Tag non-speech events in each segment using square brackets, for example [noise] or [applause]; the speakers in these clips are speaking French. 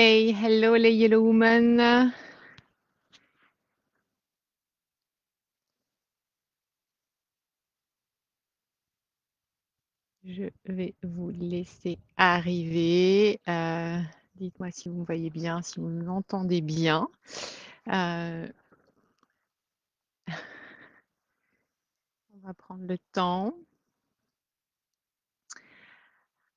Hey, hello les Yellow Women. Je vais vous laisser arriver. Euh, dites-moi si vous me voyez bien, si vous m'entendez bien. Euh, [laughs] on va prendre le temps.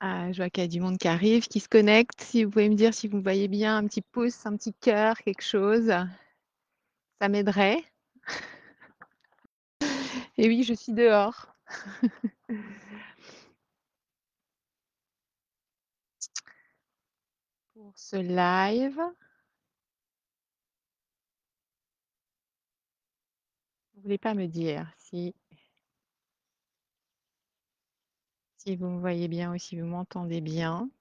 Ah, je vois qu'il y a du monde qui arrive, qui se connecte. Si vous pouvez me dire si vous me voyez bien, un petit pouce, un petit cœur, quelque chose, ça m'aiderait. [laughs] Et oui, je suis dehors. [laughs] Pour ce live. Vous ne voulez pas me dire si Si vous me voyez bien ou si vous m'entendez bien.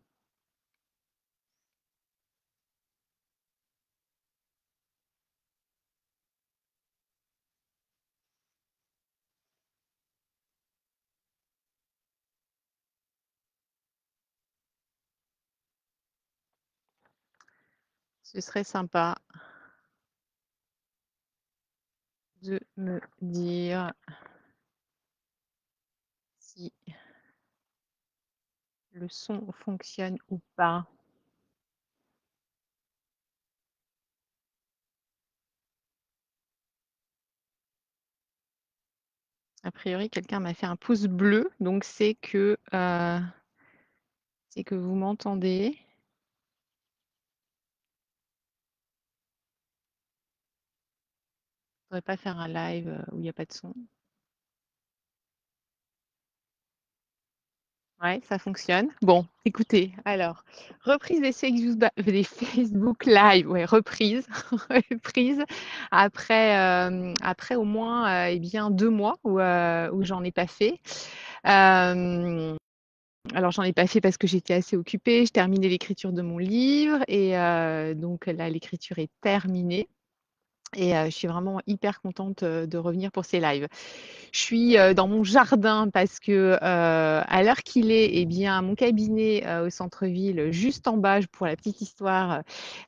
Ce serait sympa de me dire si le son fonctionne ou pas. A priori, quelqu'un m'a fait un pouce bleu, donc c'est que, euh, c'est que vous m'entendez. Je ne pas faire un live euh, où il n'y a pas de son. Oui, ça fonctionne. Bon, écoutez, alors, reprise des Facebook, Live, ouais, reprise, [laughs] reprise, après, euh, après au moins euh, eh bien, deux mois où, euh, où j'en ai pas fait. alors, j'en ai pas fait parce que j'étais assez occupée, je terminais l'écriture de mon livre et donc là, l'écriture est terminée. Et je suis vraiment hyper contente de revenir pour ces lives. Je suis dans mon jardin parce que à l'heure qu'il est, et eh bien, mon cabinet au centre-ville, juste en bas, pour la petite histoire,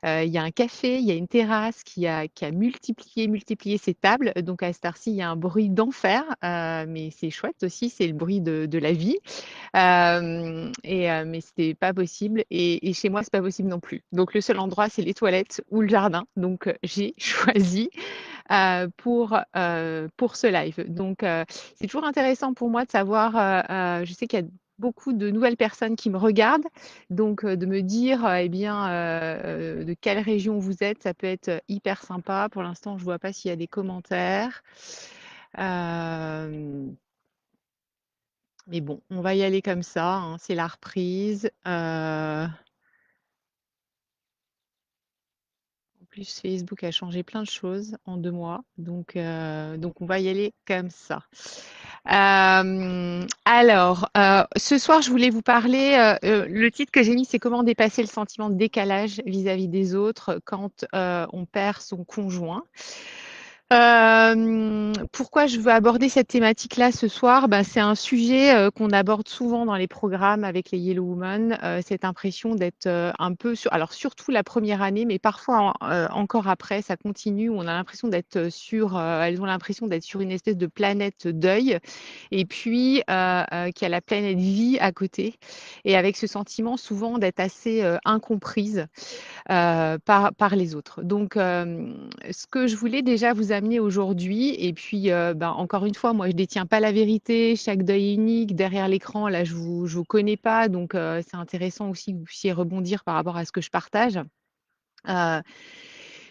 il y a un café, il y a une terrasse qui a, multiplié, multiplié ses tables. Donc à cette heure-ci, il y a un bruit d'enfer, mais c'est chouette aussi, c'est le bruit de, la vie. et mais c'était pas possible. Et, et chez moi, c'est pas possible non plus. Donc le seul endroit, c'est les toilettes ou le jardin. Donc j'ai [laughs] choisi euh, pour, euh, pour ce live. Donc, euh, c'est toujours intéressant pour moi de savoir, je sais qu'il y a beaucoup de nouvelles personnes qui me regardent, donc de me dire, eh bien, de quelle région vous êtes, ça peut être hyper sympa. Pour l'instant, je ne vois pas s'il y a des commentaires. Mais bon, on va y aller comme ça, hein. c'est la reprise. plus, Facebook a changé plein de choses en deux mois. Donc, euh, donc on va y aller comme ça. Euh, alors, euh, ce soir, je voulais vous parler. le titre que j'ai mis, c'est Comment dépasser le sentiment de décalage vis à -vis des autres quand on perd son conjoint. Euh, pourquoi je veux aborder cette thématique-là ce soir ben, C'est un sujet euh, qu'on aborde souvent dans les programmes avec les Yellow Women, euh, cette impression d'être un peu, sur, alors surtout la première année, mais parfois encore après, ça continue, on a l'impression d'être sur, elles ont l'impression d'être sur une espèce de planète deuil, et puis qu'il y a la planète vie à côté, et avec ce sentiment souvent d'être assez incomprise par, par les autres. Donc, ce que je voulais déjà vous amener, aujourd'hui. Et puis, euh, ben, encore une fois, moi, je détiens pas la vérité. Chaque deuil unique derrière l'écran, là, je vous, connais pas. Donc, euh, c'est intéressant aussi que vous puissiez rebondir par rapport à ce que je partage. Euh,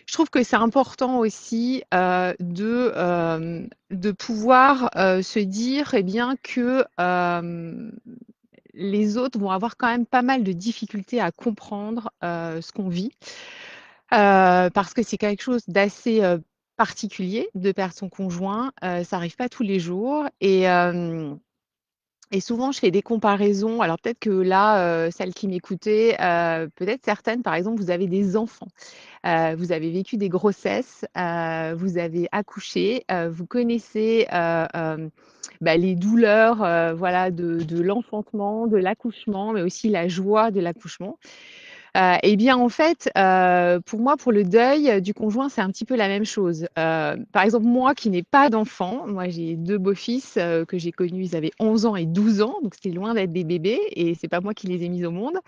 je trouve que c'est important aussi de, de pouvoir se dire et eh bien, que les autres vont avoir quand même pas mal de difficultés à comprendre ce qu'on vit. parce que c'est quelque chose d'assez particulier de perdre son conjoint. Euh, ça n'arrive pas tous les jours. Et, souvent, je fais des comparaisons. Alors peut-être que là, euh, celles qui m'écoutaient, euh, peut-être certaines, par exemple, vous avez des enfants. vous avez vécu des grossesses, vous avez accouché, vous connaissez bah, les douleurs voilà, de l'enfantement, de l'accouchement, mais aussi la joie de l'accouchement euh, Eh bien, en fait, euh, pour moi, pour le deuil du conjoint, c'est un petit peu la même chose. Euh, par exemple, moi qui n'ai pas d'enfant, moi j'ai deux beaux-fils euh, que j'ai connus, ils avaient 11 ans et 12 ans, donc c'était loin d'être des bébés, et c'est pas moi qui les ai mis au monde.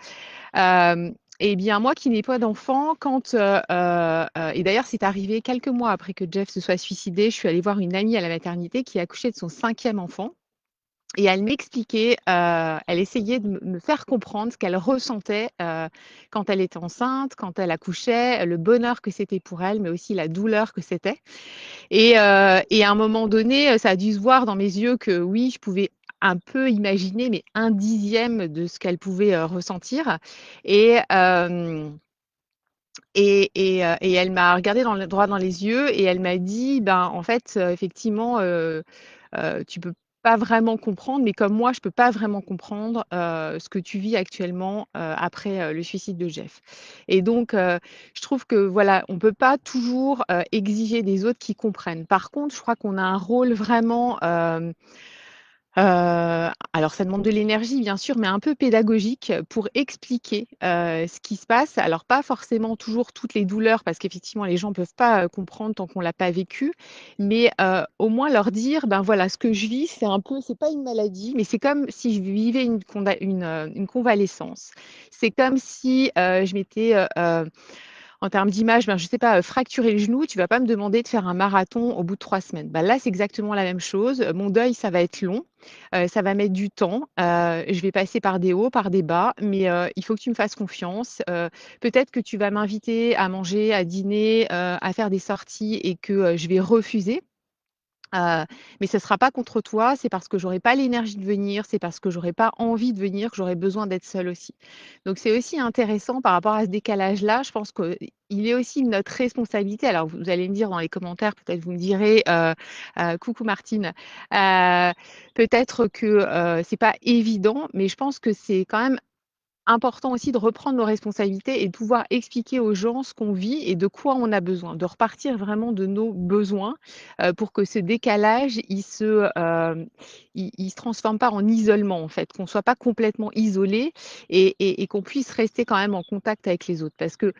Et eh bien, moi qui n'ai pas d'enfant, quand et d'ailleurs c'est arrivé quelques mois après que Jeff se soit suicidé, je suis allée voir une amie à la maternité qui a accouché de son cinquième enfant et elle m'expliquait, euh, elle essayait de me faire comprendre ce qu'elle ressentait euh, quand elle était enceinte, quand elle accouchait, le bonheur que c'était pour elle, mais aussi la douleur que c'était. Euh, et, à un moment donné, ça a dû se voir dans mes yeux que oui, je pouvais un peu imaginer, mais un dixième de ce qu'elle pouvait ressentir. Et et, et, elle m'a regardé droit dans les yeux et elle m'a dit, ben en fait, effectivement, tu peux pas vraiment comprendre, mais comme moi, je peux pas vraiment comprendre ce que tu vis actuellement après le suicide de Jeff. Et donc, je trouve que voilà, on peut pas toujours exiger des autres qui comprennent. Par contre, je crois qu'on a un rôle vraiment euh, alors, ça demande de l'énergie, bien sûr, mais un peu pédagogique pour expliquer euh, ce qui se passe. Alors, pas forcément toujours toutes les douleurs, parce qu'effectivement, les gens ne peuvent pas euh, comprendre tant qu'on ne l'a pas vécu, mais euh, au moins leur dire, ben voilà, ce que je vis, c'est un peu, c'est pas une maladie, mais c'est comme si je vivais une, une, euh, une convalescence. C'est comme si euh, je m'étais en termes d'image, ben, je ne sais pas, euh, fracturer le genou, tu ne vas pas me demander de faire un marathon au bout de trois semaines. Ben, là, c'est exactement la même chose. Euh, mon deuil, ça va être long, euh, ça va mettre du temps. je vais passer par des hauts, par des bas, mais il faut que tu me fasses confiance. Peut-être que tu vas m'inviter à manger, à dîner, à faire des sorties et que je vais refuser euh, mais ce ne sera pas contre toi, c'est parce que n'aurai pas l'énergie de venir, c'est parce que n'aurai pas envie de venir, que j'aurai besoin d'être seule aussi. Donc c'est aussi intéressant par rapport à ce décalage-là, je pense qu'il est aussi notre responsabilité. Alors vous allez me dire dans les commentaires, peut-être vous me direz, euh, euh, coucou Martine, peut-être que c'est pas évident, mais je pense que c'est quand même important aussi de reprendre nos responsabilités et de pouvoir expliquer aux gens ce qu'on vit et de quoi on a besoin, de repartir vraiment de nos besoins euh, pour que ce décalage, il se, euh, il, se transforme pas en isolement en fait, qu'on soit pas complètement isolé et, et, et qu'on puisse rester quand même en contact avec les autres. Parce que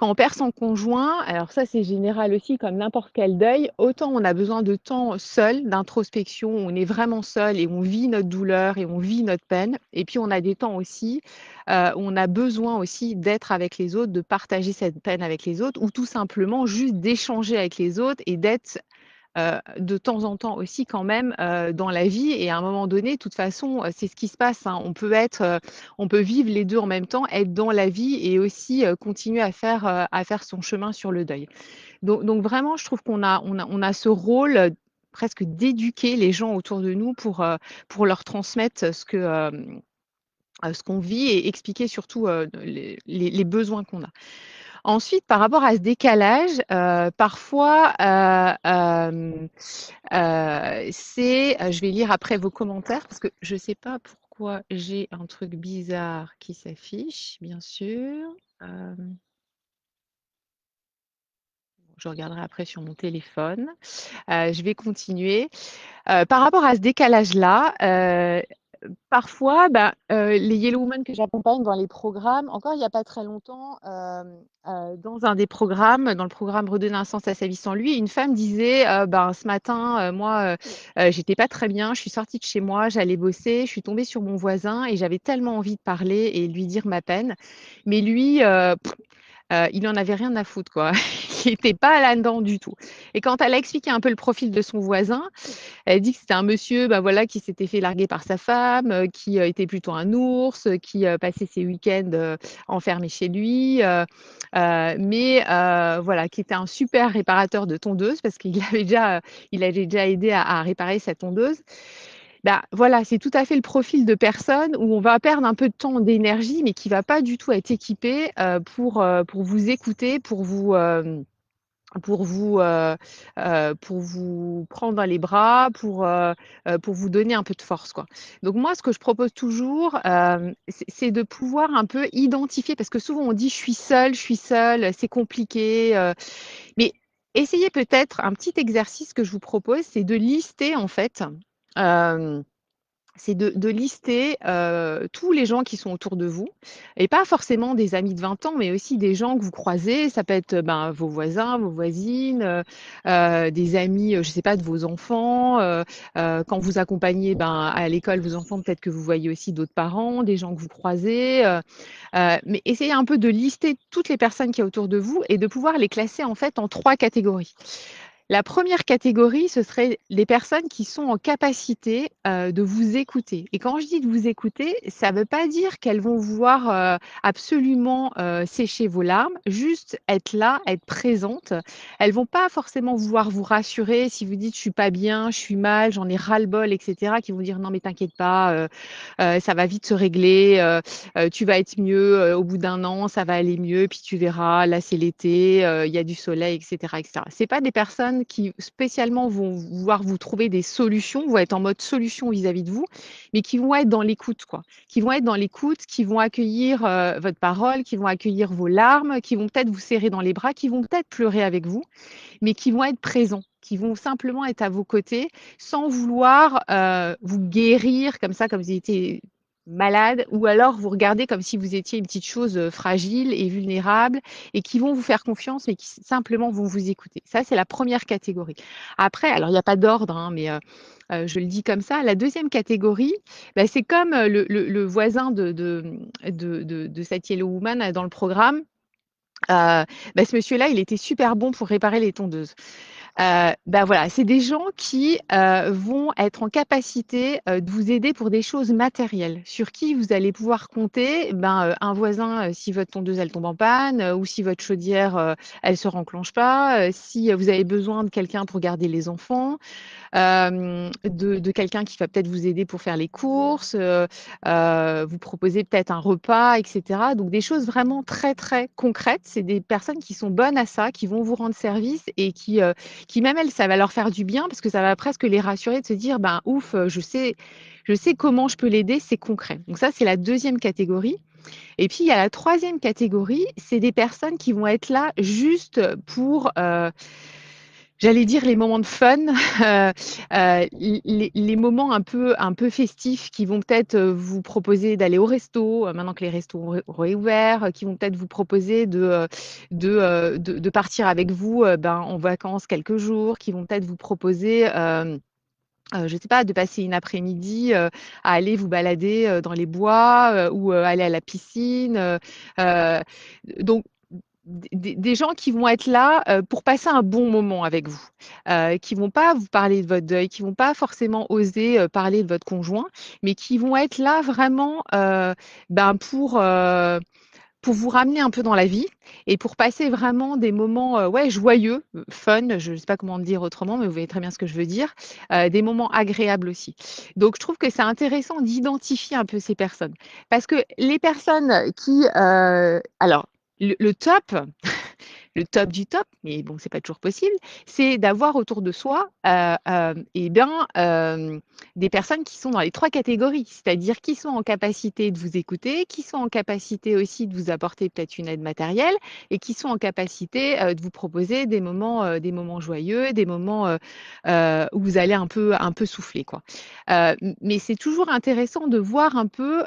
quand on perd son conjoint, alors ça c'est général aussi comme n'importe quel deuil, autant on a besoin de temps seul, d'introspection, on est vraiment seul et on vit notre douleur et on vit notre peine. Et puis on a des temps aussi où euh, on a besoin aussi d'être avec les autres, de partager cette peine avec les autres ou tout simplement juste d'échanger avec les autres et d'être euh, de temps en temps aussi quand même euh, dans la vie. Et à un moment donné, de toute façon, euh, c'est ce qui se passe. Hein. On peut être, on peut vivre les deux en même temps, être dans la vie et aussi continuer à faire, à faire son chemin sur le deuil. Donc, vraiment, je trouve qu'on a, on a, ce rôle presque d'éduquer les gens autour de nous pour, pour leur transmettre ce que ce qu'on vit et expliquer surtout les besoins qu'on a. Ensuite, par rapport à ce décalage, euh, parfois, euh, euh, c'est, je vais lire après vos commentaires parce que je ne sais pas pourquoi j'ai un truc bizarre qui s'affiche, bien sûr. je regarderai après sur mon téléphone. je vais continuer. par rapport à ce décalage-là, parfois, bah, euh, les Yellow Women que j'accompagne dans les programmes, encore il n'y a pas très longtemps, euh, euh, dans un des programmes, dans le programme Redonner un sens à sa vie sans lui, une femme disait ben, Ce matin, moi, j'étais pas très bien, je suis sortie de chez moi, j'allais bosser, je suis tombée sur mon voisin et j'avais tellement envie de parler et lui dire ma peine. Mais lui, euh, il n'en avait rien à foutre, quoi. [laughs] il n'était pas là-dedans du tout. Et quand elle a expliqué un peu le profil de son voisin, elle dit que c'était un monsieur ben voilà, qui s'était fait larguer par sa femme, euh, qui euh, était plutôt un ours, qui passait ses week-ends enfermé chez lui, mais voilà, qui était un super réparateur de tondeuse parce qu'il [laughs] avait déjà, il avait déjà aidé à, à réparer sa tondeuse. Bah, voilà, c'est tout à fait le profil de personne où on va perdre un peu de temps, d'énergie, mais qui va pas du tout être équipé euh, pour, euh, pour vous écouter, pour vous euh, pour vous pour vous prendre dans les bras, pour pour vous donner un peu de force quoi. Donc moi, ce que je propose toujours, c'est de pouvoir un peu identifier parce que souvent on dit je suis seule, je suis seule, c'est compliqué, mais Essayez peut-être un petit exercice que je vous propose, c'est de lister en fait c'est de, lister tous les gens qui sont autour de vous, et pas forcément des amis de 20 ans, mais aussi des gens que vous croisez. Ça peut être ben, vos voisins, vos voisines, des amis, je ne sais pas, de vos enfants. quand vous accompagnez ben, à l'école vos enfants, peut-être que vous voyez aussi d'autres parents, des gens que vous croisez. mais essayez un peu de lister toutes les personnes qui sont autour de vous et de pouvoir les classer en fait en trois catégories. La première catégorie, ce serait les personnes qui sont en capacité euh, de vous écouter. Et quand je dis de vous écouter, ça ne veut pas dire qu'elles vont vouloir euh, absolument euh, sécher vos larmes, juste être là, être présente. Elles vont pas forcément vouloir vous rassurer si vous dites je suis pas bien, je suis mal, j'en ai ras-le-bol, etc. Qui vont dire non mais t'inquiète pas, ça va vite se régler, tu vas être mieux au bout d'un an, ça va aller mieux, puis tu verras, là c'est l'été, il y a du soleil, etc. etc. C'est pas des personnes qui spécialement vont vouloir vous trouver des solutions, vont être en mode solution vis-à-vis de vous, mais qui vont être dans l'écoute, quoi. Qui vont être dans l'écoute, qui vont accueillir euh, votre parole, qui vont accueillir vos larmes, qui vont peut-être vous serrer dans les bras, qui vont peut-être pleurer avec vous, mais qui vont être présents qui vont simplement être à vos côtés sans vouloir euh, vous guérir comme ça, comme si vous étiez malade, ou alors vous regardez comme si vous étiez une petite chose euh, fragile et vulnérable, et qui vont vous faire confiance, mais qui simplement vont vous écouter. Ça, c'est la première catégorie. Après, alors il n'y a pas d'ordre, hein, mais euh, euh, je le dis comme ça. La deuxième catégorie, bah, c'est comme le, le, voisin de, de, de, de cette Yellow Woman dans le programme. Bah, ce monsieur-là, il était super bon pour réparer les tondeuses. Euh, ben voilà, c'est des gens qui euh, vont être en capacité euh, de vous aider pour des choses matérielles, sur qui vous allez pouvoir compter ben, un voisin si votre tondeuse elle tombe en panne ou si votre chaudière elle se renclenche pas, si vous avez besoin de quelqu'un pour garder les enfants, de, de quelqu'un qui va peut-être vous aider pour faire les courses, vous proposer peut-être un repas, etc. Donc des choses vraiment très très concrètes. C'est des personnes qui sont bonnes à ça, qui vont vous rendre service et qui qui même ça va leur faire du bien parce que ça va presque les rassurer de se dire, ben ouf, euh, je sais, je sais comment je peux l'aider, c'est concret. Donc ça, c'est la deuxième catégorie. Et puis, il y a la troisième catégorie, c'est des personnes qui vont être là juste pour... Euh, j'allais dire les moments de fun, [laughs] euh, euh, les, moments un peu, un peu festifs qui vont peut-être euh, vous proposer d'aller au resto, maintenant que les restos ont réouvert, qui vont peut-être vous proposer de, de, de, partir avec vous ben, en vacances quelques jours, qui vont peut-être vous proposer... je ne sais pas, de passer une après-midi à aller vous balader dans les bois ou aller à la piscine. donc des, gens qui vont être là euh, pour passer un bon moment avec vous, euh, qui vont pas vous parler de votre deuil, qui vont pas forcément oser euh, parler de votre conjoint, mais qui vont être là vraiment euh, ben pour pour vous ramener un peu dans la vie et pour passer vraiment des moments ouais, joyeux, fun, je ne sais pas comment dire autrement, mais vous voyez très bien ce que je veux dire, des moments agréables aussi. Donc je trouve que c'est intéressant d'identifier un peu ces personnes. Parce que les personnes qui... alors, le, top le top du top, mais bon, c'est pas toujours possible, c'est d'avoir autour de soi eh des personnes qui sont dans les trois catégories, c'est-à-dire qui sont en capacité de vous écouter, qui sont en capacité aussi de vous apporter peut-être une aide matérielle et qui sont en capacité de vous proposer des moments, des moments joyeux, des moments où vous allez un peu, un peu souffler. Quoi. mais c'est toujours intéressant de voir un peu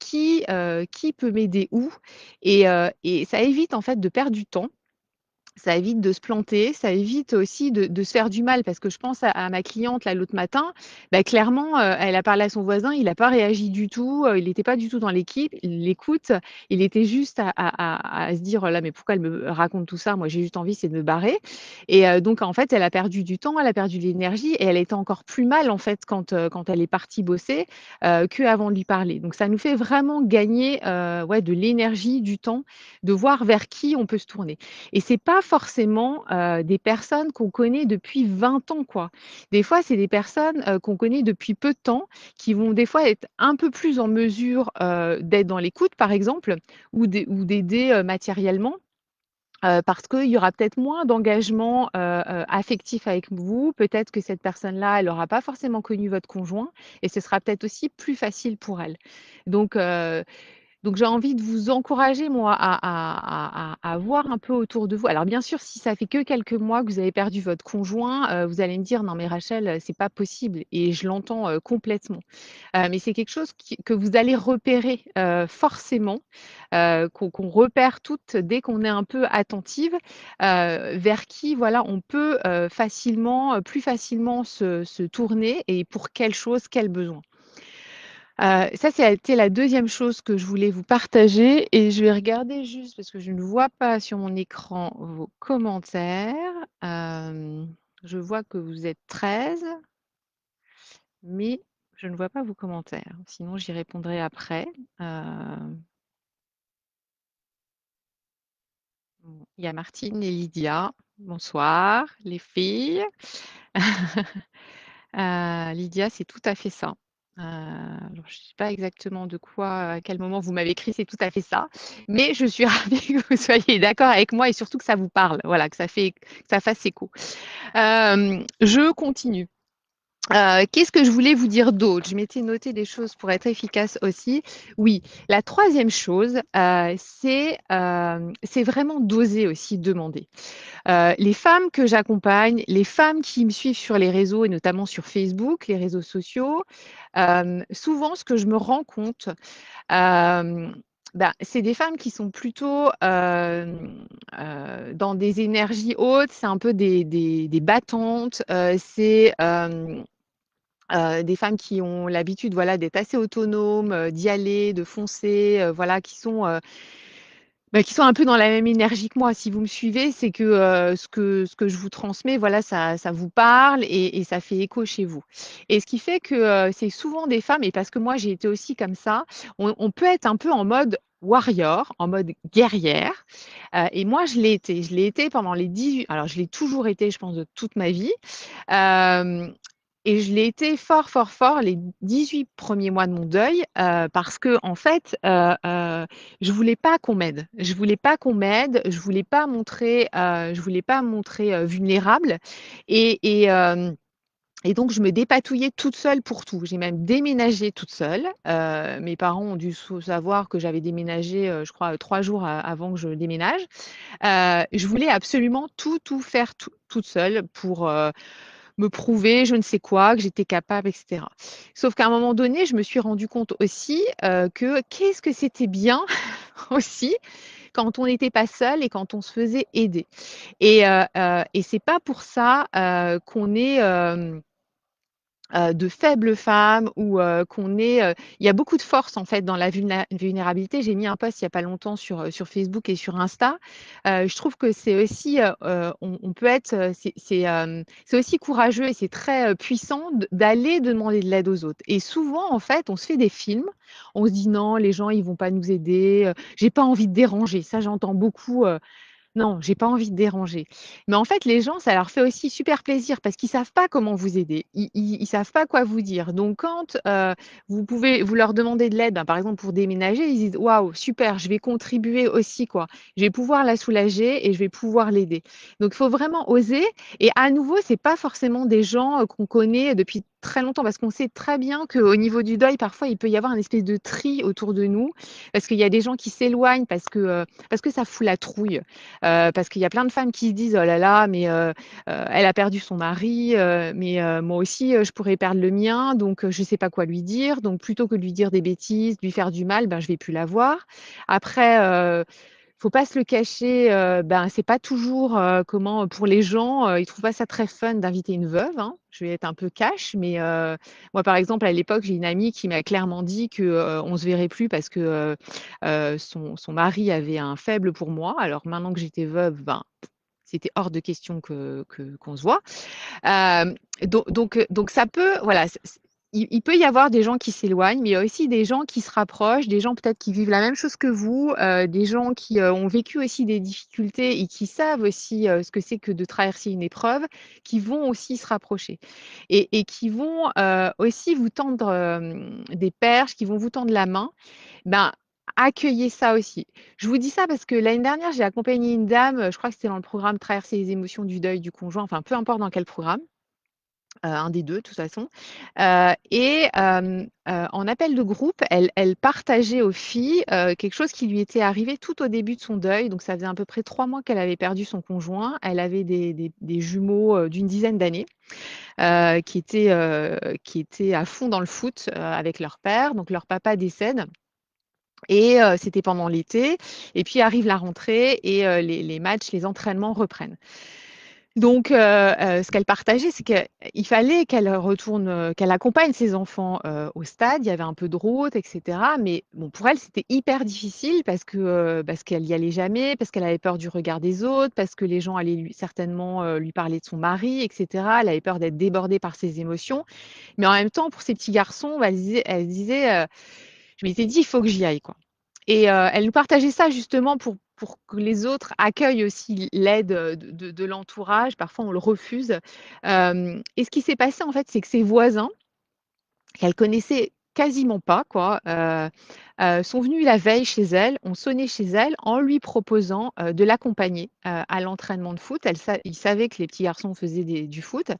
qui, qui peut m'aider où et, et ça évite en fait de perdre du temps ça évite de se planter, ça évite aussi de, se faire du mal parce que je pense à, ma cliente là l'autre matin, bah, clairement euh, elle a parlé à son voisin, il n'a pas réagi du tout, euh, il n'était pas du tout dans l'équipe, il l'écoute, il était juste à, se dire là mais pourquoi elle me raconte tout ça, moi j'ai juste envie c'est de me barrer et euh, donc en fait elle a perdu du temps, elle a perdu de l'énergie et elle était encore plus mal en fait quand quand elle est partie bosser que avant de lui parler. Donc ça nous fait vraiment gagner ouais de l'énergie, du temps, de voir vers qui on peut se tourner et c'est pas forcément euh, des personnes qu'on connaît depuis 20 ans, quoi. Des fois, c'est des personnes euh, qu'on connaît depuis peu de temps qui vont des fois être un peu plus en mesure euh, d'être dans l'écoute, par exemple, ou d'aider matériellement. parce qu'il y aura peut-être moins d'engagement affectif avec vous. Peut-être que cette personne-là, elle n'aura pas forcément connu votre conjoint et ce sera peut-être aussi plus facile pour elle. Donc, donc j'ai envie de vous encourager, moi, à, voir un peu autour de vous. Alors bien sûr, si ça fait que quelques mois que vous avez perdu votre conjoint, euh, vous allez me dire non mais Rachel, euh, c'est pas possible. Et je l'entends euh, complètement. mais c'est quelque chose que vous allez repérer forcément, qu'on repère toutes dès qu'on est un peu attentive, vers qui voilà on peut facilement, plus facilement se, se tourner et pour quelle chose, quel besoin. Euh, ça, c'était la deuxième chose que je voulais vous partager et je vais regarder juste parce que je ne vois pas sur mon écran vos commentaires. Euh, je vois que vous êtes 13, mais je ne vois pas vos commentaires. Sinon, j'y répondrai après. Euh, il y a Martine et Lydia. Bonsoir, les filles. [laughs] Lydia, c'est tout à fait ça. Euh, je ne sais pas exactement de quoi, à quel moment vous m'avez écrit, c'est tout à fait ça. Mais je suis [laughs] ravie que vous soyez d'accord avec moi et surtout que ça vous parle, voilà, que ça, fait, que ça fasse écho. Euh, je continue. Euh, qu'est-ce que je voulais vous dire d'autre Je m'étais noté des choses pour être efficace aussi. Oui, la troisième chose, euh, euh, c'est vraiment d'oser aussi demander. les femmes que j'accompagne, les femmes qui me suivent sur les réseaux et notamment sur Facebook, les réseaux sociaux, souvent ce que je me rends compte, ben, c'est des femmes qui sont plutôt dans des énergies hautes, c'est un peu des, battantes, c'est euh, des femmes qui ont l'habitude voilà d'être assez autonomes, euh, d'y aller, de foncer, euh, voilà, qui sont bah, qui sont un peu dans la même énergie que moi. Si vous me suivez, c'est que ce que ce que je vous transmets, voilà, ça, ça vous parle et, ça fait écho chez vous. Et ce qui fait que c'est souvent des femmes, et parce que moi j'ai été aussi comme ça, on, peut être un peu en mode warrior, en mode guerrière. et moi, je l'ai été. Je l'ai été pendant les 18... Alors, je l'ai toujours été, je pense, de toute ma vie. Et je l'ai été fort, fort, fort les 18 premiers mois de mon deuil euh, parce que, en fait, euh, ne euh, je voulais pas qu'on m'aide. Je voulais pas qu'on m'aide. Je voulais pas montrer, euh, je voulais pas montrer vulnérable. Et, et et donc, je me dépatouillais toute seule pour tout. J'ai même déménagé toute seule. mes parents ont dû savoir que j'avais déménagé, je crois, trois jours avant que je déménage. je voulais absolument tout, tout faire toute seule pour, me prouver je ne sais quoi, que j'étais capable, etc. Sauf qu'à un moment donné, je me suis rendu compte aussi euh, que qu'est-ce que c'était bien [laughs] aussi quand on n'était pas seul et quand on se faisait aider. Et, euh, euh et c'est pas pour ça euh, qu'on est euh, de faibles femmes ou euh, qu'on est. Euh, il y a beaucoup de force en fait dans la vulnérabilité. J'ai mis un post il n'y a pas longtemps sur, Facebook et sur Insta. je trouve que c'est aussi, on, peut être, c'est aussi courageux et c'est très puissant d'aller demander de l'aide aux autres. Et souvent en fait, on se fait des films, on se dit non, les gens ils vont pas nous aider, j'ai pas envie de déranger. Ça j'entends beaucoup non, j'ai pas envie de déranger. Mais en fait, les gens, ça leur fait aussi super plaisir parce qu'ils savent pas comment vous aider, ils, savent pas quoi vous dire. Donc quand euh, vous pouvez, vous leur demandez de l'aide, hein, par exemple pour déménager, ils disent waouh super, je vais contribuer aussi quoi, je vais pouvoir la soulager et je vais pouvoir l'aider. Donc il faut vraiment oser. Et à nouveau, c'est pas forcément des gens euh, qu'on connaît depuis très longtemps parce qu'on sait très bien qu'au niveau du deuil, parfois, il peut y avoir une espèce de tri autour de nous parce qu'il y a des gens qui s'éloignent parce que, euh, parce que ça fout la trouille. Euh, parce qu'il y a plein de femmes qui se disent Oh là là, mais euh, elle a perdu son mari, mais moi aussi, je pourrais perdre le mien, donc je ne sais pas quoi lui dire. Donc plutôt que de lui dire des bêtises, lui faire du mal, ben, je ne vais plus la voir. Après, faut pas se le cacher, euh, ben c'est pas toujours euh, comment pour les gens, euh, ils trouvent pas ça très fun d'inviter une veuve. Hein. Je vais être un peu cash, mais moi par exemple à l'époque j'ai une amie qui m'a clairement dit que on se verrait plus parce que son, son, mari avait un faible pour moi. Alors maintenant que j'étais veuve, ben c'était hors de question que qu'on se voit. donc donc ça peut voilà il, peut y avoir des gens qui s'éloignent, mais il y a aussi des gens qui se rapprochent, des gens peut-être qui vivent la même chose que vous, euh, des gens qui euh, ont vécu aussi des difficultés et qui savent aussi euh, ce que c'est que de traverser une épreuve, qui vont aussi se rapprocher et, qui vont aussi vous tendre des perches, qui vont vous tendre la main. Ben, accueillez ça aussi. Je vous dis ça parce que l'année dernière, j'ai accompagné une dame, je crois que c'était dans le programme Traverser les émotions du deuil du conjoint, enfin peu importe dans quel programme. Euh, un des deux de toute façon. Euh, et euh, en appel de groupe, elle, partageait aux filles quelque chose qui lui était arrivé tout au début de son deuil. Donc ça faisait à peu près trois mois qu'elle avait perdu son conjoint. Elle avait des, jumeaux d'une dizaine d'années. qui, étaient, qui étaient à fond dans le foot avec leur père. Donc leur papa décède. Et c'était pendant l'été. Et puis arrive la rentrée et les, les matchs, les entraînements reprennent. Donc, euh, euh, ce qu'elle partageait, c'est qu'il fallait qu'elle retourne, euh, qu'elle accompagne ses enfants au stade. Il y avait un peu de route, etc. Mais bon, pour elle, c'était hyper difficile parce que parce qu'elle n'y allait jamais, parce qu'elle avait peur du regard des autres, parce que les gens allaient lui, certainement lui parler de son mari, etc. Elle avait peur d'être débordée par ses émotions. Mais en même temps, pour ces petits garçons, elle disait, je m'étais dit, il faut que j'y aille, quoi. Et elle nous partageait ça justement pour, pour que les autres accueillent aussi l'aide de, l'entourage. Parfois, on le refuse. et ce qui s'est passé, en fait, c'est que ses voisins, qu'elle connaissait quasiment pas, quoi, euh, euh, sont venus la veille chez elle, ont sonné chez elle en lui proposant de l'accompagner à l'entraînement de foot. Elle ils savaient que les petits garçons faisaient du foot.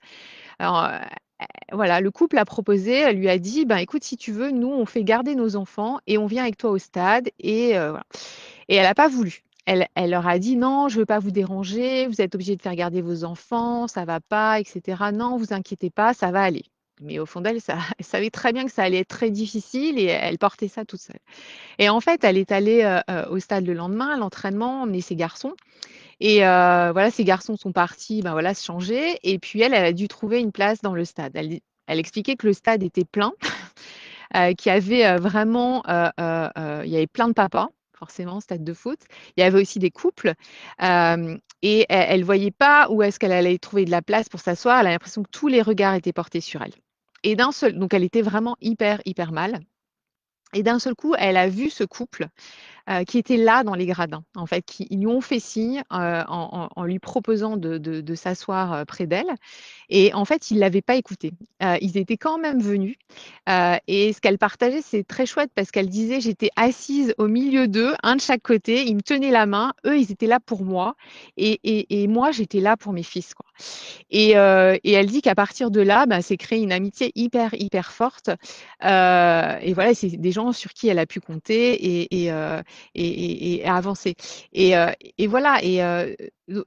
voilà, le couple a proposé, elle lui a dit, ben écoute, si tu veux, nous on fait garder nos enfants et on vient avec toi au stade et Et elle n'a pas voulu elle, leur a dit non, je ne veux pas vous déranger, vous êtes obligé de faire garder vos enfants, ça va pas, etc. Non, vous inquiétez pas, ça va aller. Mais au fond d'elle, ça, [laughs] elle savait très bien que ça allait être très difficile et elle portait ça toute seule. Et en fait, elle est allée euh, euh, au stade le lendemain, à l'entraînement, emmener ses garçons. Et euh, voilà, ses garçons sont partis, ben voilà, se changer. Et puis elle, elle a dû trouver une place dans le stade. Elle, expliquait que le stade était plein, [laughs] qu'il y avait vraiment, il y avait plein de papas forcément, stade de faute. Il y avait aussi des couples et e, elle ne voyait pas où est-ce qu'elle allait trouver de la place pour s'asseoir. Elle a l'impression que tous les regards étaient portés sur elle. Et d'un seul, donc elle était vraiment hyper, hyper mal. Et d'un seul coup, elle a vu ce couple euh, qui étaient là dans les gradins, en fait, qui lui ont fait signe euh, en, lui proposant de, s'asseoir euh, près d'elle. Et en fait, ils ne l'avaient pas écoutée. ils étaient quand même venus. et ce qu'elle partageait, c'est très chouette parce qu'elle disait, j'étais assise au milieu d'eux, un de chaque côté, ils me tenaient la main, eux, ils étaient là pour moi, et, moi, j'étais là pour mes fils. Quoi. Et, elle dit qu'à partir de là, c'est bah, créé une amitié hyper, hyper forte. et voilà, c'est des gens sur qui elle a pu compter. Et, et, et, avancer. Et, euh, et voilà. Et euh,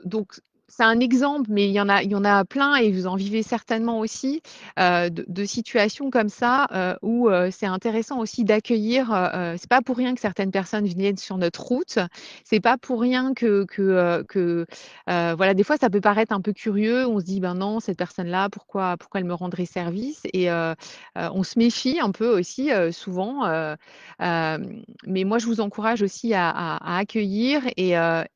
donc c'est un exemple, mais il y en a, il y en a plein et vous en vivez certainement aussi euh, de, situations comme ça euh, où euh, c'est intéressant aussi d'accueillir. c'est pas pour rien que certaines personnes viennent sur notre route. C'est pas pour rien que, que, que voilà. Des fois, ça peut paraître un peu curieux. On se dit ben non, cette personne-là, pourquoi, pourquoi elle me rendrait service Et on se méfie un peu aussi souvent. mais moi, je vous encourage aussi à, accueillir et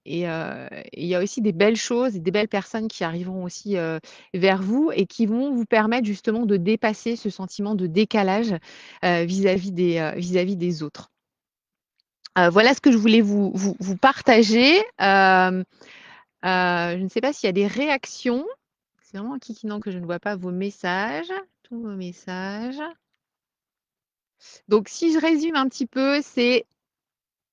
il y a aussi des belles choses. Des belles personnes qui arriveront aussi vers vous et qui vont vous permettre justement de dépasser ce sentiment de décalage vis-à-vis des, vis-à-vis des autres. voilà ce que je voulais vous, vous, partager. je ne sais pas s'il y a des réactions. C'est vraiment en que je ne vois pas vos messages, tous vos messages. Donc, si je résume un petit peu, c'est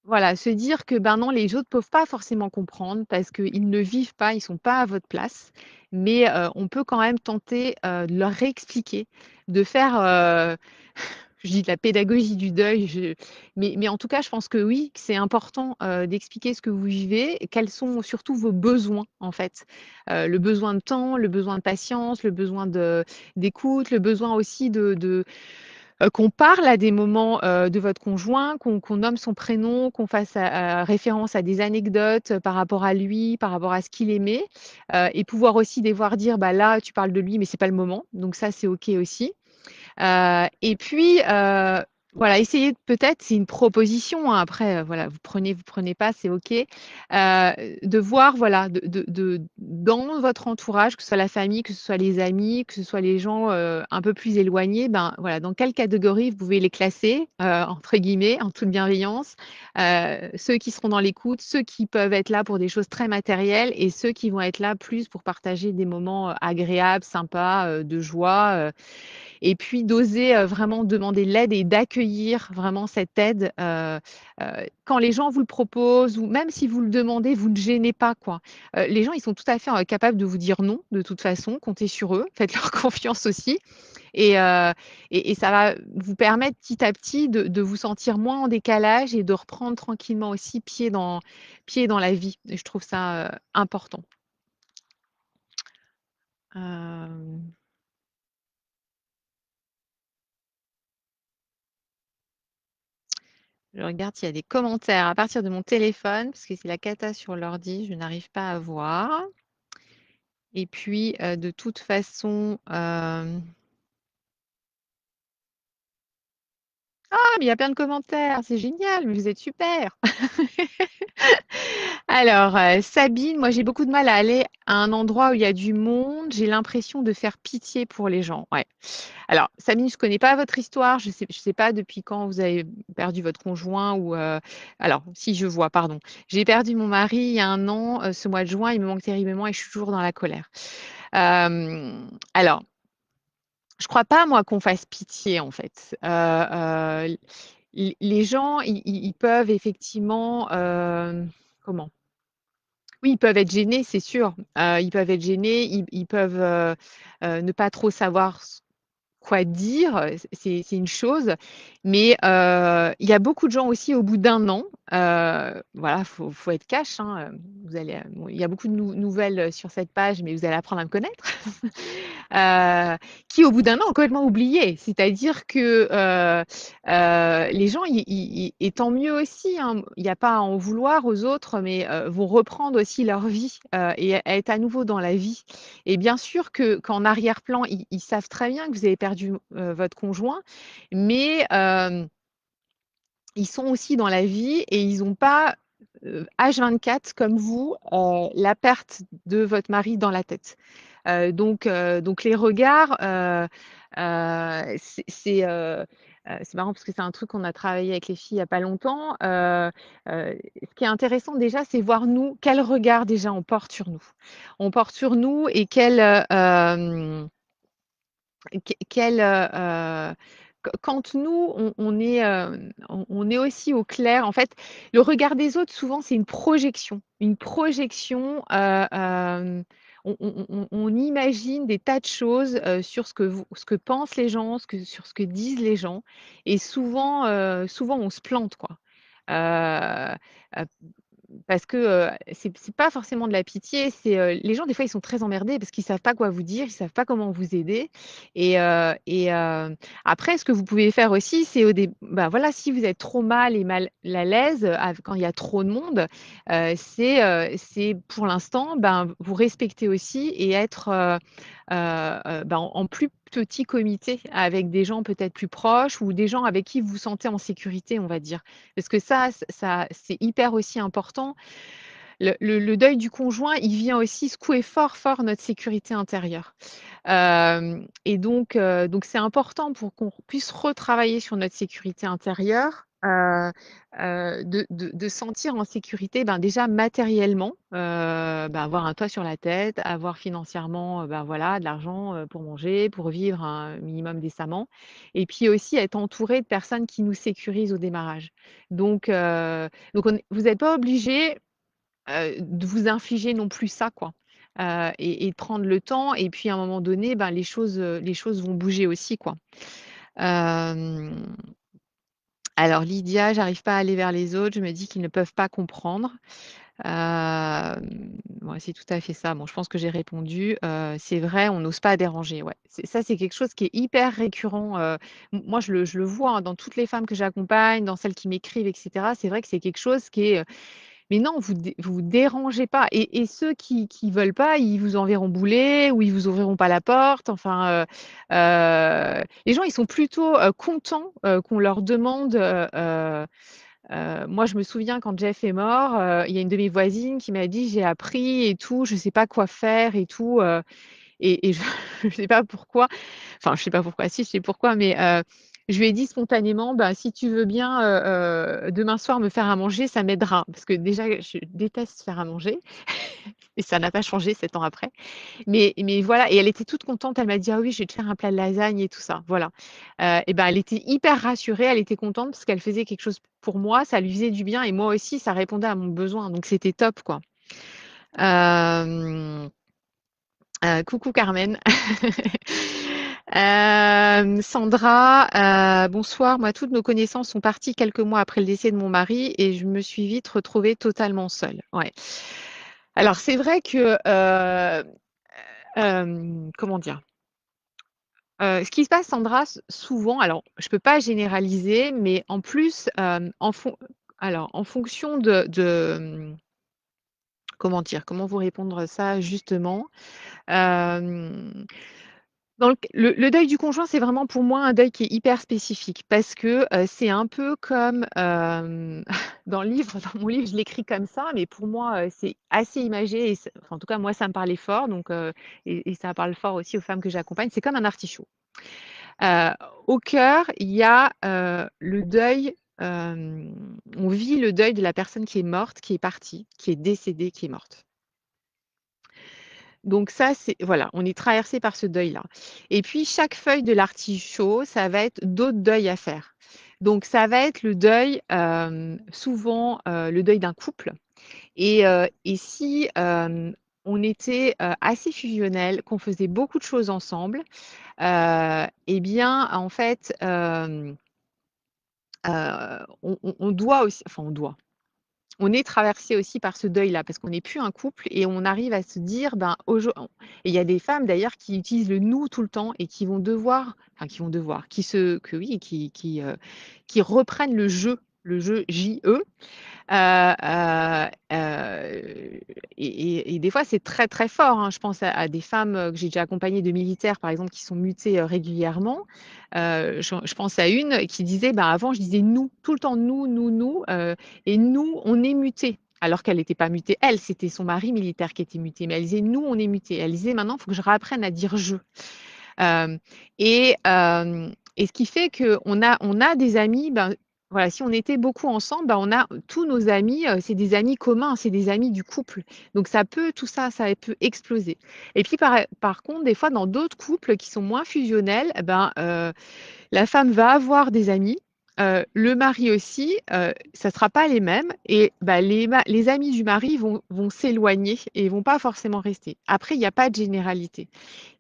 voilà, se dire que ben non, les autres ne peuvent pas forcément comprendre parce qu'ils ne vivent pas, ils ne sont pas à votre place, mais euh, on peut quand même tenter euh, de leur réexpliquer, de faire, euh, [laughs] je dis de la pédagogie du deuil, mais, en tout cas, je pense que oui, c'est important d'expliquer ce que vous vivez, quels sont surtout vos besoins en fait, le besoin de temps, le besoin de patience, le besoin d'écoute, le besoin aussi de euh, qu'on parle à des moments euh, de votre conjoint, qu'on nomme son prénom, qu'on fasse euh, référence à des anecdotes par rapport à lui, par rapport à ce qu'il aimait, et pouvoir aussi devoir dire bah là tu parles de lui mais c'est pas le moment, donc ça c'est ok aussi. et puis voilà, essayez peut-être, c'est une proposition. Hein, après, euh, voilà, vous prenez, vous prenez pas, c'est ok. Euh, de voir, voilà, de, de, dans votre entourage, que ce soit la famille, que ce soit les amis, que ce soit les gens euh, un peu plus éloignés, ben voilà, dans quelle catégorie vous pouvez les classer entre guillemets, en toute bienveillance, ceux qui seront dans l'écoute, ceux qui peuvent être là pour des choses très matérielles et ceux qui vont être là plus pour partager des moments agréables, sympas, de joie et puis d'oser euh, vraiment demander l'aide et d'accueillir vraiment cette aide euh, euh, quand les gens vous le proposent ou même si vous le demandez, vous ne gênez pas quoi. les gens ils sont tout à fait capables de vous dire non de toute façon, comptez sur eux, [laughs] faites leur confiance aussi. Et, ça va vous permettre petit à petit de, vous sentir moins en décalage et de reprendre tranquillement aussi pied dans, pied dans la vie. je trouve ça important. Je regarde s'il y a des commentaires à partir de mon téléphone, parce que c'est la cata sur l'ordi, je n'arrive pas à voir. Et puis, euh, de toute façon... Euh, ah, mais il y a plein de commentaires, c'est génial, mais vous êtes super [laughs] Alors, euh, Sabine, moi j'ai beaucoup de mal à aller à un endroit où il y a du monde. J'ai l'impression de faire pitié pour les gens. Ouais. Alors, Sabine, je ne connais pas votre histoire. Je ne sais, pas depuis quand vous avez perdu votre conjoint ou. Euh, alors, si je vois, pardon. J'ai perdu mon mari il y a un an, euh, ce mois de juin. Il me manque terriblement et je suis toujours dans la colère. alors, je ne crois pas, moi, qu'on fasse pitié, en fait les gens, ils, peuvent effectivement, comment ils peuvent être gênés, c'est sûr. Euh, ils peuvent être gênés, ils, peuvent euh, euh, ne pas trop savoir quoi dire, c'est une chose. Mais il y a beaucoup de gens aussi, au bout d'un an, euh, voilà, faut, faut être cash. Hein. Vous allez, euh, il y a beaucoup de nouvelles sur cette page, mais vous allez apprendre à me connaître. [laughs] Euh, qui, au bout d'un an, ont complètement oublié. C'est-à-dire que euh, les gens, y, et tant mieux aussi, hein. il n'y a pas à en vouloir aux autres, mais vont reprendre aussi leur vie et être à nouveau dans la vie. Et bien sûr que qu'en arrière-plan, ils, savent très bien que vous avez perdu votre conjoint, mais ils sont aussi dans la vie et ils n'ont pas H24 euh, comme vous euh, la perte de votre mari dans la tête. Euh, donc, donc les regards, c'est marrant parce que c'est un truc qu'on a travaillé avec les filles il n'y a pas longtemps. ce qui est intéressant déjà, c'est voir nous quel regard déjà on porte sur nous. On porte sur nous et quel quand nous, on, est, euh, on, est aussi au clair, en fait, le regard des autres, souvent, c'est une projection. Une projection, euh, euh, on, imagine des tas de choses sur ce que, ce que pensent les gens, sur ce que disent les gens. Et souvent, souvent on se plante, quoi parce que ce c'est pas forcément de la pitié. C'est les gens des fois ils sont très emmerdés parce qu'ils savent pas quoi vous dire, ils savent pas comment vous aider. Et, après, ce que vous pouvez faire aussi, c'est au début, bah, voilà, si vous êtes trop mal et mal à l'aise quand il y a trop de monde, c'est c'est pour l'instant ben vous respecter aussi et être ben, en plus petit comité avec des gens peut-être plus proches ou des gens avec qui vous vous sentez en sécurité, on va dire. Parce que ça, ça c'est hyper aussi important. Le, deuil du conjoint, il vient aussi secouer fort, fort notre sécurité intérieure. et donc, euh, donc c'est important pour qu'on puisse retravailler sur notre sécurité intérieure. Euh, de, sentir en sécurité, ben déjà matériellement, euh, ben, avoir un toit sur la tête, avoir financièrement, euh, ben voilà, de l'argent pour manger, pour vivre un minimum décemment, et puis aussi être entouré de personnes qui nous sécurisent au démarrage. Donc, donc vous n'êtes pas obligé de vous infliger non plus ça, quoi. Et, de prendre le temps, et puis à un moment donné, ben, les choses, les choses vont bouger aussi, quoi. Alors Lydia, j'arrive pas à aller vers les autres, je me dis qu'ils ne peuvent pas comprendre. Euh, c'est tout à fait ça. Bon, je pense que j'ai répondu. c'est vrai, on n'ose pas déranger. Ouais. Ça, c'est quelque chose qui est hyper récurrent. moi, je le, vois hein, dans toutes les femmes que j'accompagne, dans celles qui m'écrivent, etc. C'est vrai que c'est quelque chose qui est mais non, vous ne vous dérangez pas. Et, ceux qui ne veulent pas, ils vous enverront bouler ou ils vous ouvriront pas la porte. Enfin, euh, euh, les gens, ils sont plutôt euh, contents qu'on leur demande. moi, je me souviens quand Jeff est mort, il y a une de mes voisines qui m'a dit j'ai appris et tout, je ne sais pas quoi faire et tout. et, je ne [laughs] sais pas pourquoi, enfin, je ne sais pas pourquoi, si, je sais pourquoi, mais je lui ai dit spontanément, bah, si tu veux bien euh, euh, demain soir me faire à manger, ça m'aidera. Parce que déjà, je déteste faire à manger. [laughs] et ça n'a pas changé sept ans après. Mais, mais voilà, et elle était toute contente. Elle m'a dit, ah oui, je vais te faire un plat de lasagne et tout ça. Voilà. Euh, et ben, elle était hyper rassurée, elle était contente parce qu'elle faisait quelque chose pour moi, ça lui faisait du bien et moi aussi, ça répondait à mon besoin. Donc c'était top, quoi. coucou Carmen. [laughs] Euh, Sandra, euh, bonsoir. Moi, toutes nos connaissances sont parties quelques mois après le décès de mon mari et je me suis vite retrouvée totalement seule. Ouais. Alors, c'est vrai que, euh, comment dire ce qui se passe, Sandra, souvent, alors je ne peux pas généraliser, mais en plus, en, fonction de, comment dire, comment vous répondre ça justement le, deuil du conjoint, c'est vraiment pour moi un deuil qui est hyper spécifique parce que euh, c'est un peu comme euh, [laughs] dans le livre, dans mon livre, je l'écris comme ça, mais pour moi, euh, c'est assez imagé. en tout cas, moi, ça me parlait fort, donc et, ça parle fort aussi aux femmes que j'accompagne. C'est comme un artichaut. au cœur, il y a le deuil. on vit le deuil de la personne qui est morte, qui est partie, qui est décédée, qui est morte. Donc ça, c'est voilà, on est traversé par ce deuil-là. Et puis chaque feuille de l'artichaut, ça va être d'autres deuils à faire. Donc ça va être le deuil, euh, souvent euh, le deuil d'un couple. Et, euh, si on était assez fusionnel, qu'on faisait beaucoup de choses ensemble, eh bien en fait, on, on, doit aussi, enfin on doit, on est traversé aussi par ce deuil-là, parce qu'on n'est plus un couple et on arrive à se dire, ben, il y a des femmes d'ailleurs qui utilisent le nous tout le temps et qui vont devoir, enfin qui vont devoir, qui se, que oui, qui, qui, euh, qui reprennent le jeu le jeu JE. Euh, euh, euh et, des fois, c'est très très fort. Hein. Je pense à, des femmes euh, que j'ai déjà accompagnées de militaires, par exemple, qui sont mutées régulièrement. Je, pense à une qui disait, ben, avant, je disais nous, tout le temps nous, nous, nous, et nous, on est muté. Alors qu'elle n'était pas mutée, elle, c'était son mari militaire qui était muté, mais elle disait nous, on est muté. Elle disait maintenant, il faut que je réapprenne à dire je. et et ce qui fait qu'on a, on a des amis ben, voilà, si on était beaucoup ensemble, bah, on a euh, tous nos amis, euh, c'est des amis communs, c'est des amis du couple. Donc ça peut, tout ça, ça peut exploser. Et puis par, par contre, des fois, dans d'autres couples qui sont moins fusionnels, eh ben, euh, la femme va avoir des amis, le mari aussi, ça ne sera pas les mêmes. Et bah, les, les, amis du mari vont, s'éloigner et vont pas forcément rester. Après, il n'y a pas de généralité.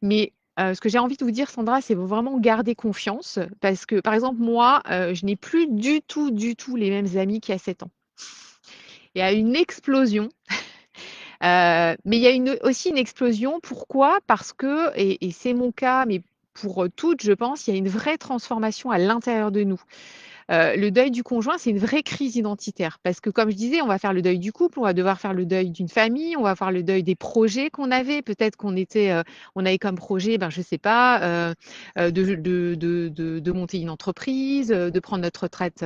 Mais euh, ce que j'ai envie de vous dire, Sandra, c'est vraiment garder confiance parce que, par exemple, moi, euh, je n'ai plus du tout, du tout les mêmes amis qu'il y a 7 ans. Il y a une explosion. [laughs] Euh, mais il y a aussi une explosion. Pourquoi Parce que, et c'est mon cas, mais pour toutes, je pense, il y a une vraie transformation à l'intérieur de nous. Euh, le deuil du conjoint, c'est une vraie crise identitaire parce que, comme je disais, on va faire le deuil du couple, on va devoir faire le deuil d'une famille, on va faire le deuil des projets qu'on avait. Peut-être qu'on était, euh, on avait comme projet, ben je sais pas, euh, de, de, monter une entreprise, de prendre notre retraite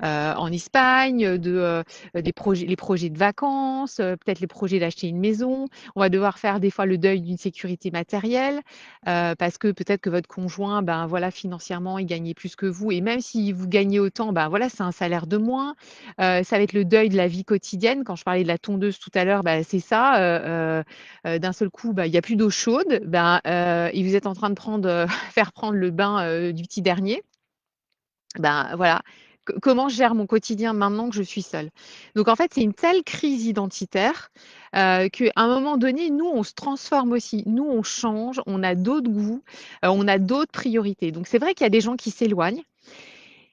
en Espagne, de des projets, les projets de vacances, peut-être les projets d'acheter une maison. On va devoir faire des fois le deuil d'une sécurité matérielle parce que peut-être que votre conjoint, ben voilà, financièrement, il gagnait plus que vous et même si vous gagner autant, ben voilà, c'est un salaire de moins. Euh, ça va être le deuil de la vie quotidienne. Quand je parlais de la tondeuse tout à l'heure, bah, c'est ça. Euh, euh, d'un seul coup, bah, il n'y a plus d'eau chaude. Ben, et vous êtes en train de prendre, [laughs] faire prendre le bain du petit dernier. Ben voilà. comment je gère mon quotidien maintenant que je suis seule Donc en fait, c'est une telle crise identitaire qu'à un moment donné, nous, on se transforme aussi, nous, on change, on a d'autres goûts, on a d'autres priorités. Donc c'est vrai qu'il y a des gens qui s'éloignent,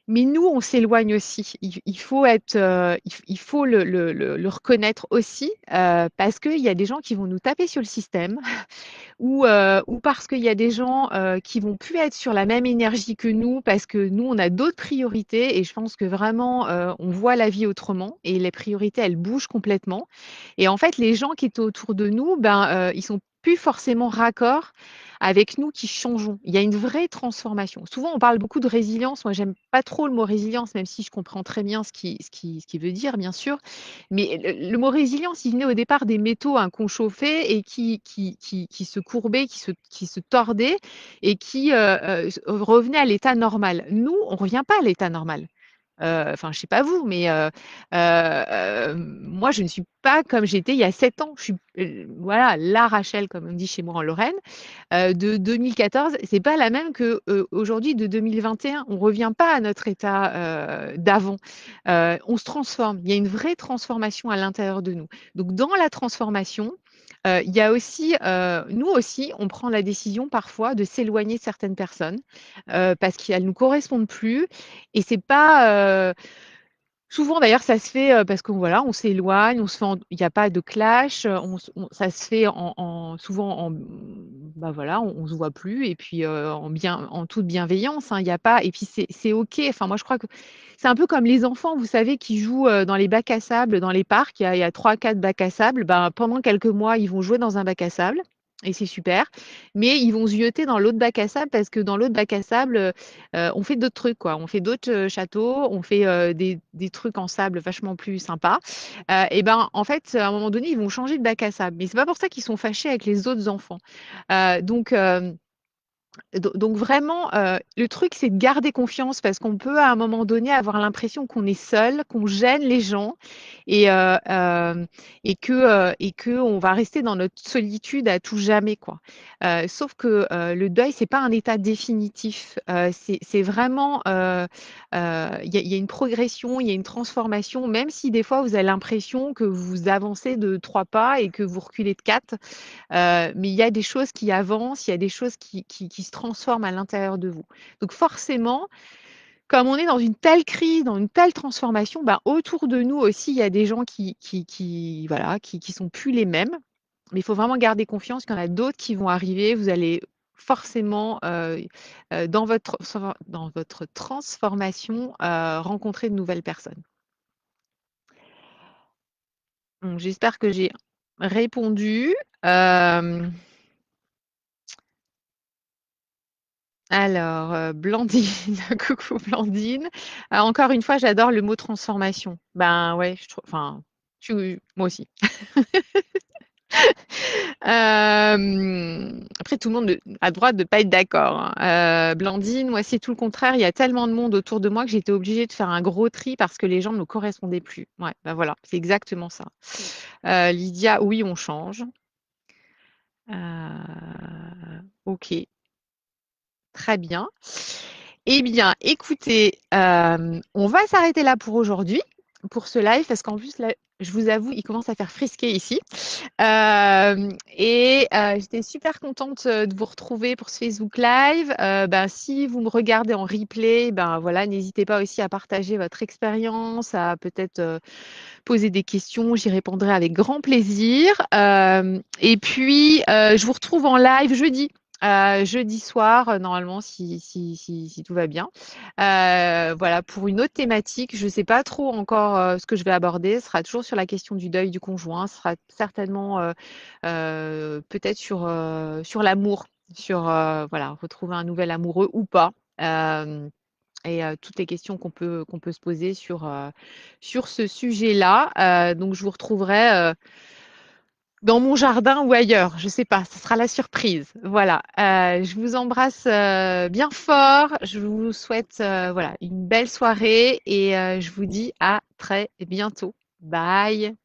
mais nous, on s'éloigne aussi. Il, faut être, euh, il, faut le, reconnaître aussi, euh, parce qu'il y a des gens qui vont nous taper sur le système, [laughs] ou, euh, ou parce qu'il y a des gens qui vont plus être sur la même énergie que nous, parce que nous, on a d'autres priorités, et je pense que vraiment, on voit la vie autrement, et les priorités, elles bougent complètement. Et en fait, les gens qui étaient autour de nous, ben, ils sont plus forcément raccord avec nous qui changeons. Il y a une vraie transformation. Souvent, on parle beaucoup de résilience. Moi, j'aime pas trop le mot résilience, même si je comprends très bien ce qui, ce qui, veut dire, bien sûr. Mais le, mot résilience, il venait au départ des métaux hein, qu'on chauffait et qui, qui, se courbaient, qui se, qui se tordaient et qui revenait euh, euh, revenaient à l'état normal. Nous, on ne revient pas à l'état normal. Euh, enfin, je sais pas vous, mais euh, euh, moi, je ne suis pas comme j'étais il y a sept ans. Je suis, voilà, la Rachel, comme on dit chez moi en Lorraine, de 2014, c'est pas la même que aujourd'hui de 2021. On revient pas à notre état d'avant. on se transforme. Il y a une vraie transformation à l'intérieur de nous. Donc, dans la transformation, euh, il y a aussi, euh, nous aussi, on prend la décision parfois de s'éloigner certaines personnes euh, parce qu'elles ne nous correspondent plus. Et c'est pas Souvent d'ailleurs, ça se fait euh, parce qu'on voilà, on s'éloigne, on se fait, il n'y a pas de clash, euh, ça se fait en, souvent en, bah voilà, on, ne se voit plus et puis euh, en bien, en toute bienveillance, hein, il n'y a pas et puis c'est ok. Enfin moi je crois que c'est un peu comme les enfants, vous savez, qui jouent dans les bacs à sable, dans les parcs, il y a trois quatre bacs à sable. Ben, pendant quelques mois, ils vont jouer dans un bac à sable et c'est super. Mais ils vont zioter dans l'autre bac à sable parce que dans l'autre bac à sable, euh, euh, on fait d'autres trucs, quoi. On fait d'autres euh, châteaux, on fait des, trucs en sable vachement plus sympas. et ben, en fait, à un moment donné, ils vont changer de bac à sable. Mais c'est pas pour ça qu'ils sont fâchés avec les autres enfants. donc donc vraiment, euh, le truc, c'est de garder confiance parce qu'on peut à un moment donné avoir l'impression qu'on est seul, qu'on gêne les gens et, euh, euh et que euh, et que on va rester dans notre solitude à tout jamais quoi. sauf que le deuil, c'est pas un état définitif. c'est vraiment, il y, a une progression, il y a une transformation, même si des fois vous avez l'impression que vous avancez de trois pas et que vous reculez de quatre. mais il y a des choses qui avancent, il y a des choses qui se transforme à l'intérieur de vous. Donc forcément, comme on est dans une telle crise, dans une telle transformation, ben autour de nous aussi, il y a des gens qui, qui, voilà, qui, sont plus les mêmes. Mais il faut vraiment garder confiance qu'il y en a d'autres qui vont arriver. Vous allez forcément, euh, euh, dans, votre, dans votre transformation, euh, rencontrer de nouvelles personnes. J'espère que j'ai répondu. Euh... Alors, euh, Blandine, [laughs] coucou Blandine. Euh, encore une fois, j'adore le mot transformation. Ben ouais, je trouve. Enfin, moi aussi. [laughs] Euh, après, tout le monde a droit de ne pas être d'accord. Hein. Blandine, moi, c'est tout le contraire. Il y a tellement de monde autour de moi que j'étais obligée de faire un gros tri parce que les gens ne me correspondaient plus. Ouais, ben voilà, c'est exactement ça. Lydia, oui, on change. ok. Très bien. Eh bien, écoutez, euh, on va s'arrêter là pour aujourd'hui, pour ce live, parce qu'en plus, là, je vous avoue, il commence à faire frisquer ici. Euh, et euh, j'étais super contente de vous retrouver pour ce Facebook Live. Ben, si vous me regardez en replay, ben voilà, n'hésitez pas aussi à partager votre expérience, à peut-être poser des questions, j'y répondrai avec grand plaisir. et puis, je vous retrouve en live jeudi euh, jeudi soir, euh, normalement, si, tout va bien. Euh, voilà, pour une autre thématique, je ne sais pas trop encore ce que je vais aborder. Ce sera toujours sur la question du deuil du conjoint, ce sera certainement peut-être sur, l'amour, sur voilà, retrouver un nouvel amoureux ou pas et toutes les questions qu'on peut, qu'on peut se poser sur, sur ce sujet-là. donc, je vous retrouverai dans mon jardin ou ailleurs, je sais pas, ce sera la surprise. Voilà, euh, je vous embrasse euh, bien fort, je vous souhaite euh, voilà une belle soirée et je vous dis à très bientôt. Bye.